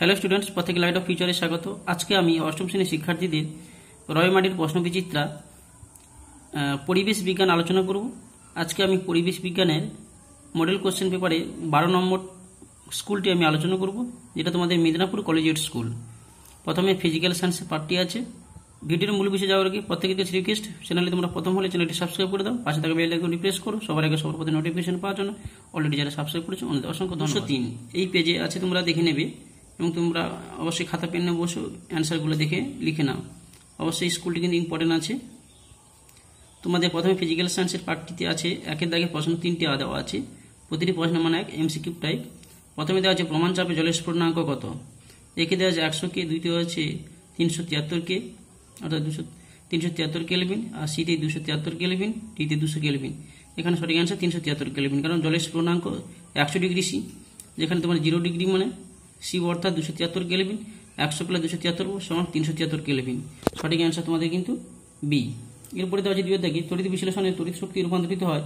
hello students প্রত্যেকে light of ফিউচারে স্বাগত আজকে আমি অষ্টম শ্রেণীর শিক্ষার্থীদের রয়মাটির প্রশ্নবিচিত্রা পরিবেশ বিজ্ঞান আলোচনা করব আজকে আমি পরিবেশ বিজ্ঞানের মডেল কোশ্চেন পেপারে বারো নম্বর স্কুলটি আমি আলোচনা করব যেটা তোমাদের মেদিনীপুর কলেজিয়েট স্কুল প্রথমে ফিজিক্যাল সায়েন্সের পার্টটি আছে ভিডিওর মূল বিষয়ে যাওয়ার আগে প্রত্যেকের কাছে রিকোয়েস্ট চ্যানেলে তোমরা প্রথম হলে চ্যানেলটি সাবস্ক্রাইব করে দাও পাশে থাকা বেল আইকনটি প্রেস করো সবার আগে সবার প্রতি নোটিফিকেশন পাওয়ার জন্য অলরেডি যারা সাবস্ক্রাইব করেছো অনেক অসংখ্য ধন্যবাদ তিন এই পেজে আছে তোমরা দেখে নেবে এবং তোমরা অবশ্যই খাতা পেনে বসো অ্যান্সারগুলো দেখে লিখে নাও অবশ্যই স্কুলটি কিন্তু ইম্পর্টেন্ট আছে তোমাদের প্রথমে ফিজিক্যাল সায়েন্সের পার্টটিতে আছে একের দাগে প্রশ্ন তিনটি আদা আছে প্রতিটি প্রশ্ন মানে এক এমসিকিউ টাইপ প্রথমে দেওয়া আছে প্রমাণ চাপে জলের স্ফুটনাঙ্ক কত একে দেওয়া আছে একশো কে দুইতে হচ্ছে তিনশো তিয়াত্তর কে অর্থাৎ দুশো তিনশো তিয়াত্তর কেলভিন আর সিতে দুশো তিয়াত্তর কেলভিন টিতে দুশো কেলভিন এখানে সঠিক অ্যান্সার তিনশো তিয়াত্তর কেলভিন কারণ জলের স্ফুটনাঙ্ক একশো ডিগ্রি সি যেখানে তোমার জিরো ডিগ্রি মানে সিউ অর্থাৎ দুশো তিয়াত্তর কেলেভিন একশো প্লাস দুশো তিয়াত্তর সমান তিনশো তিয়াত্তর কেলভিন সঠিক অ্যান্সার তোমাদের কিন্তু বি এরপরে দেওয়া যদি দেখি তড়িৎ বিশ্লেষণে তড়িৎ শক্তি রূপান্তরিত হয়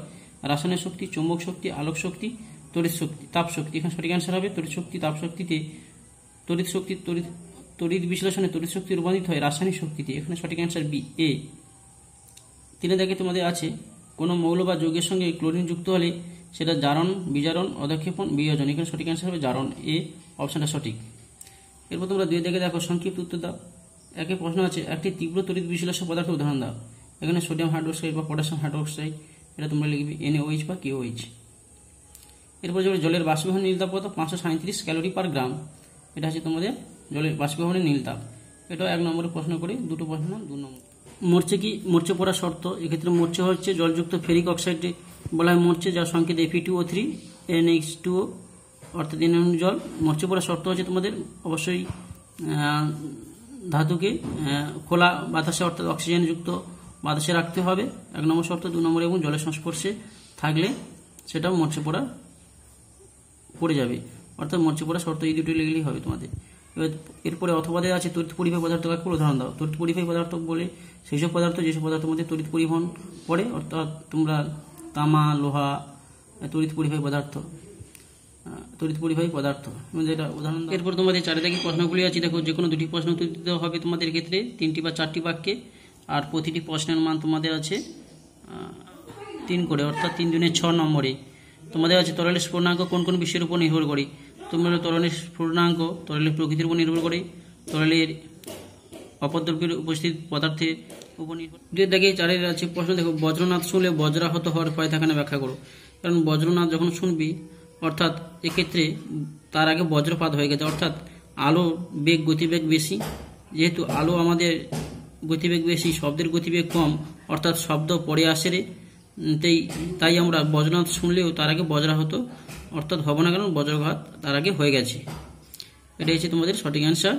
রাসায়নিক শক্তি চুম্বক শক্তি আলোক শক্তি তড়িৎ শক্তি তাপ শক্তি এখানে সঠিক অ্যান্সার হবে তড়িৎ শক্তি তাপ শক্তিতে তড়িৎ শক্তি তড়িৎ তড়িৎ বিশ্লেষণে তড়িৎ শক্তি রূপান্তরিত হয় রাসায়নিক শক্তিতে এখানে সঠিক অ্যান্সার বি এ তিনে দেখে তোমাদের আছে কোনো মৌল বা যৌগের সঙ্গে ক্লোরিন যুক্ত হলে সেটা জারণ বিজারণ অধক্ষেপণ বিয়োজন এখানে সঠিক অ্যান্সার হবে জারণ এ অপশানটা সঠিক এরপর তোমরা দুই দেখে দেখো সংক্ষিপ্ত উত্তর দাও একে প্রশ্ন আছে একটি তীব্র তড়িৎ বিশ্লেষ পদার্থ উদাহরণ দাও এখানে সোডিয়াম হাইড্রোক্সাইড বা পটাশিয়াম হাইড্রোক্সাইড এটা তোমরা লিখবে এনএইচ বা কিওইচ এরপর যেমন জলের বাষ্পীভবন নীলতাপ পাঁচশো সাঁত্রিশ ক্যালোরি পার গ্রাম এটা হচ্ছে তোমাদের জলের বাষ্পীভবনের নীলতাপ এটাও এক নম্বরে প্রশ্ন করি দুটো প্রশ্ন দু নম্বর মরচে কি মরচে পড়া শর্ত এক্ষেত্রে মরচে হচ্ছে জলযুক্ত ফেরিক অক্সাইডে বলা হয় মরচে যার সংকেত Fe two O three n x two অর্থাৎ এন জল মরচে পড়ার শর্ত হচ্ছে তোমাদের অবশ্যই ধাতুকে খোলা বাতাসে অর্থাৎ অক্সিজেনযুক্ত বাতাসে রাখতে হবে এক নম্বর শর্ত দু নম্বর এবং জলের সংস্পর্শে থাকলে সেটাও মরচে পড়া পড়ে যাবে অর্থাৎ মরচে পড়া শর্ত এই দুটো লেগেলেই হবে তোমাদের এবার এরপরে অথবা আছে তরিত পরিবাহী পদার্থ কাকে উদাহরণ দাও তরিত পরিবাহী পদার্থ বলে সেই সব পদার্থ যেসব পদার্থ মধ্যে তরিত পরিবহন পড়ে অর্থাৎ তোমরা তামা লোহা তড়িৎ পরিবাহী পদার্থ তড়িৎ পরিবাহী পদার্থ মানে যেটা উদাহরণ এরপর তোমাদের চারিদিকে প্রশ্নগুলি আছে দেখো যে কোনো দুটি প্রশ্ন উত্তর দিতে হবে তোমাদের ক্ষেত্রে তিনটি বা চারটি বাক্যে আর প্রতিটি প্রশ্নের মান তোমাদের আছে তিন করে অর্থাৎ তিন দিনের ছ নম্বরে তোমাদের আছে তরলের স্ফূর্ণাঙ্ক কোন কোন বিষয়ের উপর নির্ভর করে তোমরা তরলের স্ফূর্ণাঙ্ক তরলের প্রকৃতির উপর নির্ভর করে তরলের অপদ্রব্যের উপস্থিত পদার্থে উপনির্ভর দুই চারের আছে প্রশ্ন দেখো বজ্রনাথ শুনলে বজ্রাহত হওয়ার ভয় থাকে না ব্যাখ্যা করো কারণ বজ্রনাথ যখন শুনবি অর্থাৎ এক্ষেত্রে তার আগে বজ্রপাত হয়ে গেছে অর্থাৎ আলো বেগ গতিবেগ বেশি যেহেতু আলো আমাদের গতিবেগ বেশি শব্দের গতিবেগ কম অর্থাৎ শব্দ পরে আসে রে তাই তাই আমরা বজ্রনাথ শুনলেও তার আগে বজ্রাহত অর্থাৎ হব না কেন বজ্রঘাত তার আগে হয়ে গেছে এটাই হচ্ছে তোমাদের সঠিক অ্যান্সার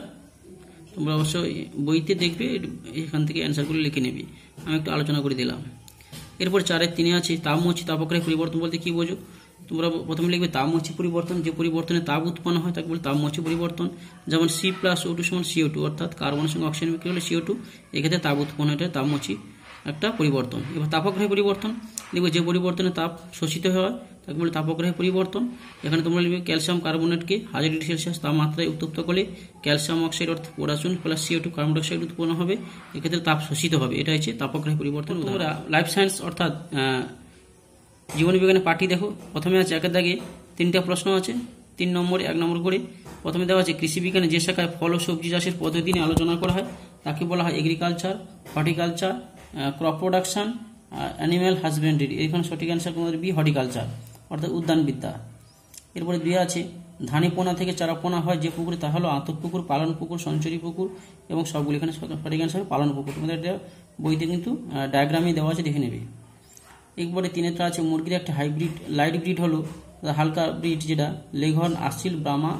তোমরা অবশ্য বইতে দেখবে এখান থেকে অ্যান্সারগুলো লিখে নেবে আমি একটু আলোচনা করে দিলাম এরপর চারের তিনে আছে তাপমৌচি তাপক্রিয়া পরিবর্তন বলতে কী বোঝো তোমরা প্রথমে লিখবে তাপমৌচি পরিবর্তন যে পরিবর্তনে তাপ উৎপন্ন হয় তাকে বলে তাপমৌচি পরিবর্তন যেমন সি প্লাস ও টু সমান সিও টু অর্থাৎ কার্বনের সঙ্গে অক্সিজেন বিক্রি হলে সিও টু এক্ষেত্রে তাপ উৎপন্ন হয় তাপমৌচি একটা পরিবর্তন এবার তাপগ্রহে পরিবর্তন দেখবে যে পরিবর্তনে তাপ শোষিত হয় তাকে বলে তাপগ্রহে পরিবর্তন এখানে তোমরা লিখবে ক্যালসিয়াম কার্বনেটকে হাজার ডিগ্রি সেলসিয়াস তাপমাত্রায় উত্তপ্ত করলে ক্যালসিয়াম অক্সাইড অর্থাৎ পোরাচুন plus CO two carbon dioxide উৎপন্ন হবে এক্ষেত্রে তাপ শোষিত হবে এটা হচ্ছে তাপগ্রহে পরিবর্তন তোমরা লাইফ সায়েন্স অর্থাৎ জীবনবিজ্ঞানে পার্টি দেখো প্রথমে আছে একের দাগে তিনটা প্রশ্ন আছে তিন নম্বর এক নম্বর করে প্রথমে দেওয়া আছে কৃষিবিজ্ঞানে যে শাখায় ফল ও সবজি চাষের পদ্ধতি নিয়ে আলোচনা করা হয় তাকে বলা হয় agriculture horticulture crop production animal husbandry এখানে সঠিক অ্যান্সার তোমাদের বি হর্টিকালচার অর্থাৎ উদ্যানবিদ্যা এরপরে দুই আছে ধানি পোনা থেকে চারা পোনা হয় যে পুকুরে তা হলো আতক পুকুর পালন পুকুর সঞ্চরী পুকুর এবং সবগুলো এখানে সঠিক অ্যান্সার পালন পুকুর তোমাদের এটা বইতে কিন্তু ডায়াগ্রামে দেওয়া আছে দেখে নেবে একবারে তিনেটা আছে মুরগির একটা হাইব্রিড লাইট ব্রিড হলো হালকা ব্রিড যেটা লেঘর্ন আসিল ব্রামা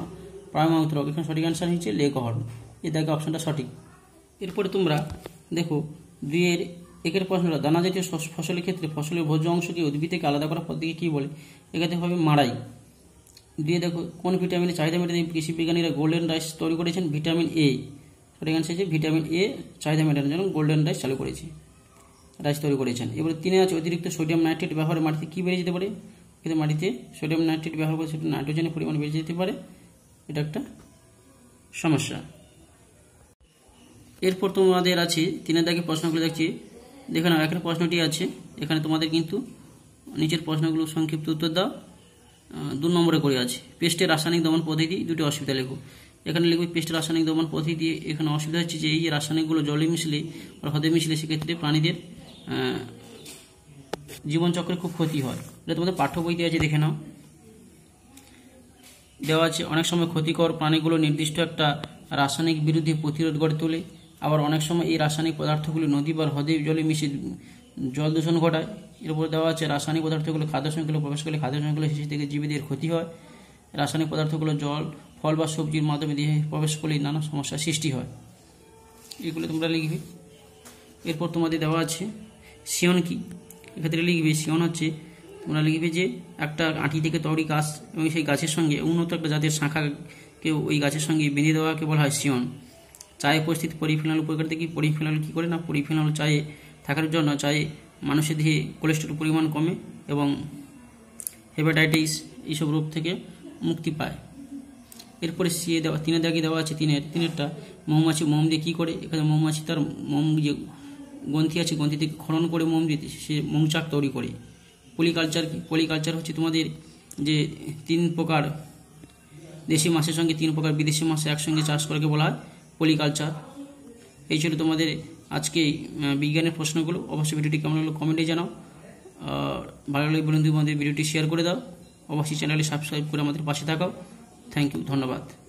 প্রাইমা উত্তরক এখানে সঠিক অ্যান্সার হচ্ছে লেঘর্ন এ দেখে অপশনটা সঠিক এরপরে তোমরা দেখো দুইয়ের একের প্রশ্নটা দানা জাতীয় ফসলের ক্ষেত্রে ফসলের ভোজ্য অংশকে উদ্ভিদ থেকে আলাদা করার পদ্ধতিকে কী বলে এক্ষেত্রে হবে মারাই দিয়ে দেখো কোন ভিটামিনের চাহিদা মেটানোর জন্য কৃষিবিজ্ঞানীরা গোল্ডেন রাইস তৈরি করেছেন ভিটামিন এ সঠিক অ্যান্সার যে ভিটামিন এ চাহিদা মেটানোর জন্য গোল্ডেন রাইস চালু করেছে রাইস তৈরি করেছেন এবারে তিনে আছে অতিরিক্ত সোডিয়াম নাইট্রেট ব্যবহারে মাটিতে কী বেড়ে যেতে পারে কিন্তু মাটিতে সোডিয়াম নাইট্রেট ব্যবহার করে সেটা নাইট্রোজেনের পরিমাণ বেড়ে যেতে পারে এটা একটা সমস্যা এরপর তোমাদের আছে তিনের দাগে করে দেখছি দেখে নাও এখানে প্রশ্নটি আছে এখানে তোমাদের কিন্তু নিচের প্রশ্নগুলো সংক্ষিপ্ত উত্তর দাও দু নম্বরে করে আছে পেস্টের রাসায়নিক দমন পদ্ধতি দুটি অসুবিধা লেখো এখানে লিখবে পেস্টের রাসায়নিক দমন পদ্ধতি এখানে অসুবিধা হচ্ছে যে এই যে রাসায়নিকগুলো জলে মিশলে বা হদে মিশলে সেক্ষেত্রে প্রাণীদের জীবনচক্রে খুব ক্ষতি হয় এটা তোমাদের পাঠ্য বইতে আছে দেখে নাও দেওয়া আছে অনেক সময় ক্ষতিকর প্রাণীগুলো নির্দিষ্ট একটা রাসায়নিক বিরুদ্ধে প্রতিরোধ গড়ে তোলে আবার অনেক সময় এই রাসায়নিক পদার্থগুলি নদী বা হ্রদে জলে মিশে জল দূষণ ঘটায় এর উপর দেওয়া আছে রাসায়নিক পদার্থগুলো খাদ্য সংকুলে প্রবেশ করলে খাদ্য সংকুলে শিশু থেকে জীবীদের ক্ষতি হয় রাসায়নিক পদার্থগুলো জল ফল বা সবজির মাধ্যমে দিয়ে প্রবেশ করলে নানা সমস্যার সৃষ্টি হয় এগুলো তোমরা লিখবে এরপর তোমাদের দেওয়া আছে সিয়ন কি এক্ষেত্রে লিখবে সিয়ন হচ্ছে তোমরা লিখবে যে একটা আঁটি থেকে তরি গাছ এবং সেই গাছের সঙ্গে উন্নত একটা জাতের শাখাকে ওই গাছের সঙ্গে বেঁধে দেওয়াকে বলা হয় সিয়ন চায়ে উপস্থিত পরিফিনাল উপকার থেকে পরিফিনাল কী করে না পরিফিনাল চায়ে থাকার জন্য চায়ে মানুষের দেহে কোলেস্ট্রল পরিমাণ কমে এবং হেপাটাইটিস এইসব রোগ থেকে মুক্তি পায় এরপরে সিয়ে দেওয়া তিনের দাগে দেওয়া আছে তিনের তিনেরটা মৌমাছি মোম দিয়ে কী করে এখানে মৌমাছি তার মোম যে গ্রন্থি আছে গন্থি থেকে খনন করে মোম দিয়ে সে মৌচাক তৈরি করে পলিকালচার কি পলিকালচার হচ্ছে তোমাদের যে তিন প্রকার দেশি মাছের সঙ্গে তিন প্রকার বিদেশি মাছ একসঙ্গে চাষ করাকে বলা হয় পলিকালচার এই ছিল তোমাদের আজকে বিজ্ঞানের প্রশ্নগুলো অবশ্যই ভিডিওটি কেমন হলো কমেন্টে জানাও ভালো লাগলে বন্ধু আমাদের ভিডিওটি শেয়ার করে দাও অবশ্যই চ্যানেলে সাবস্ক্রাইব করে আমাদের পাশে থাকাও থ্যাংক ইউ ধন্যবাদ